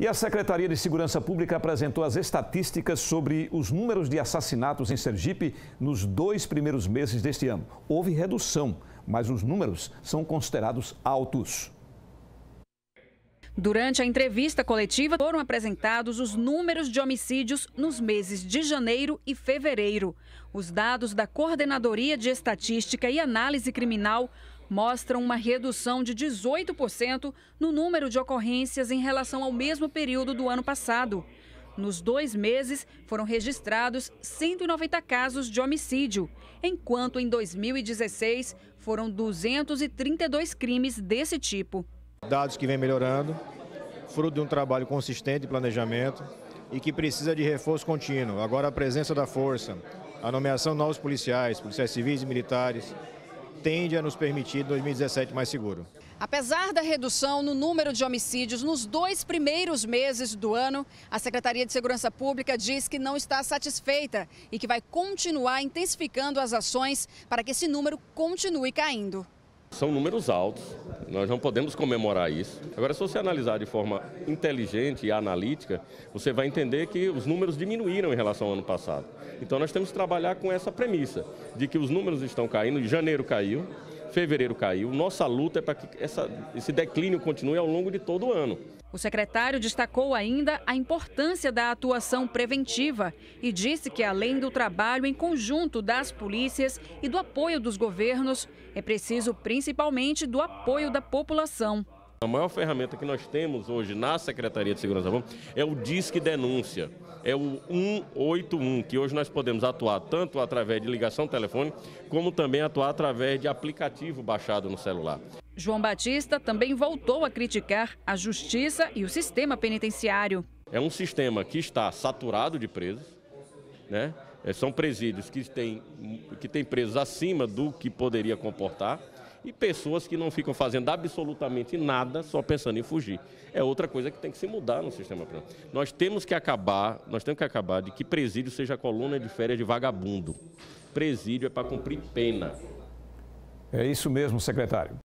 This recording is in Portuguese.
E a Secretaria de Segurança Pública apresentou as estatísticas sobre os números de assassinatos em Sergipe nos dois primeiros meses deste ano. Houve redução, mas os números são considerados altos. Durante a entrevista coletiva, foram apresentados os números de homicídios nos meses de janeiro e fevereiro. Os dados da Coordenadoria de Estatística e Análise Criminal mostram uma redução de 18% no número de ocorrências em relação ao mesmo período do ano passado. Nos dois meses, foram registrados 190 casos de homicídio, enquanto em 2016 foram 232 crimes desse tipo. Dados que vem melhorando, fruto de um trabalho consistente e planejamento e que precisa de reforço contínuo. Agora a presença da força, a nomeação de novos policiais, policiais civis e militares, tende a nos permitir 2017 mais seguro. Apesar da redução no número de homicídios nos dois primeiros meses do ano, a Secretaria de Segurança Pública diz que não está satisfeita e que vai continuar intensificando as ações para que esse número continue caindo. São números altos, nós não podemos comemorar isso. Agora, se você analisar de forma inteligente e analítica, você vai entender que os números diminuíram em relação ao ano passado. Então, nós temos que trabalhar com essa premissa de que os números estão caindo, janeiro caiu, fevereiro caiu. Nossa luta é para que essa, esse declínio continue ao longo de todo o ano. O secretário destacou ainda a importância da atuação preventiva e disse que, além do trabalho em conjunto das polícias e do apoio dos governos, é preciso principalmente do apoio da população. A maior ferramenta que nós temos hoje na Secretaria de Segurança Pública é o Disque Denúncia, é o 181, que hoje nós podemos atuar tanto através de ligação telefônica, como também atuar através de aplicativo baixado no celular. João Batista também voltou a criticar a justiça e o sistema penitenciário. É um sistema que está saturado de presos, né? É, são presídios que têm, que têm presos acima do que poderia comportar e pessoas que não ficam fazendo absolutamente nada só pensando em fugir. É outra coisa que tem que se mudar no sistema penal. Nós temos que acabar, nós temos que acabar de que presídio seja coluna de férias de vagabundo. Presídio é para cumprir pena. É isso mesmo, secretário.